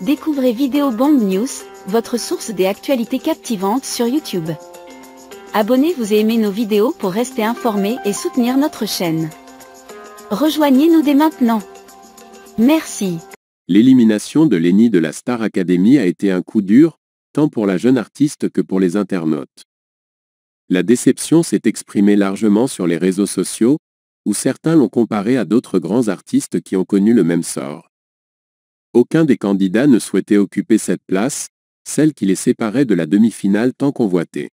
Découvrez Vidéo Bomb News, votre source des actualités captivantes sur YouTube. Abonnez-vous et aimez nos vidéos pour rester informé et soutenir notre chaîne. Rejoignez-nous dès maintenant. Merci. L'élimination de Lenny de la Star Academy a été un coup dur, tant pour la jeune artiste que pour les internautes. La déception s'est exprimée largement sur les réseaux sociaux, où certains l'ont comparé à d'autres grands artistes qui ont connu le même sort. Aucun des candidats ne souhaitait occuper cette place, celle qui les séparait de la demi-finale tant convoitée.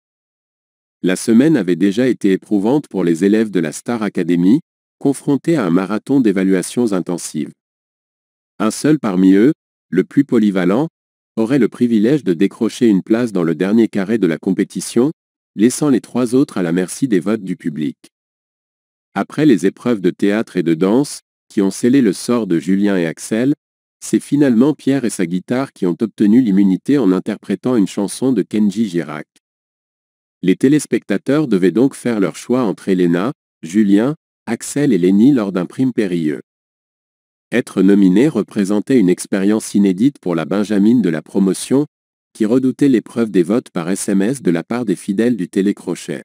La semaine avait déjà été éprouvante pour les élèves de la Star Academy, confrontés à un marathon d'évaluations intensives. Un seul parmi eux, le plus polyvalent, aurait le privilège de décrocher une place dans le dernier carré de la compétition, laissant les trois autres à la merci des votes du public. Après les épreuves de théâtre et de danse, qui ont scellé le sort de Julien et Axel, c'est finalement Pierre et sa guitare qui ont obtenu l'immunité en interprétant une chanson de Kenji Girac. Les téléspectateurs devaient donc faire leur choix entre Elena, Julien, Axel et Lenny lors d'un prime périlleux. Être nominé représentait une expérience inédite pour la Benjamine de la promotion, qui redoutait l'épreuve des votes par SMS de la part des fidèles du télécrochet.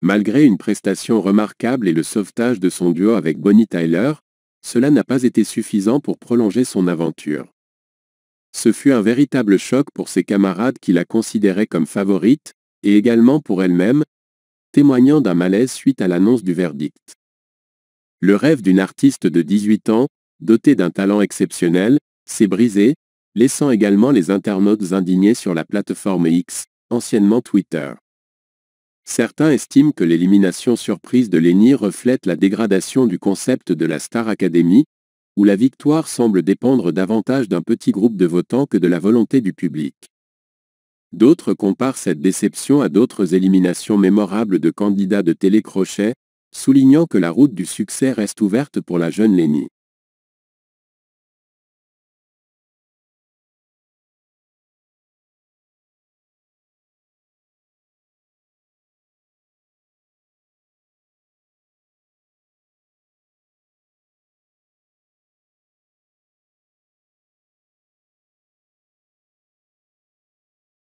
Malgré une prestation remarquable et le sauvetage de son duo avec Bonnie Tyler, cela n'a pas été suffisant pour prolonger son aventure. Ce fut un véritable choc pour ses camarades qui la considéraient comme favorite, et également pour elle-même, témoignant d'un malaise suite à l'annonce du verdict. Le rêve d'une artiste de 18 ans, dotée d'un talent exceptionnel, s'est brisé, laissant également les internautes indignés sur la plateforme X, anciennement Twitter. Certains estiment que l'élimination surprise de Lenny reflète la dégradation du concept de la Star Academy, où la victoire semble dépendre davantage d'un petit groupe de votants que de la volonté du public. D'autres comparent cette déception à d'autres éliminations mémorables de candidats de télécrochet, soulignant que la route du succès reste ouverte pour la jeune Lenny.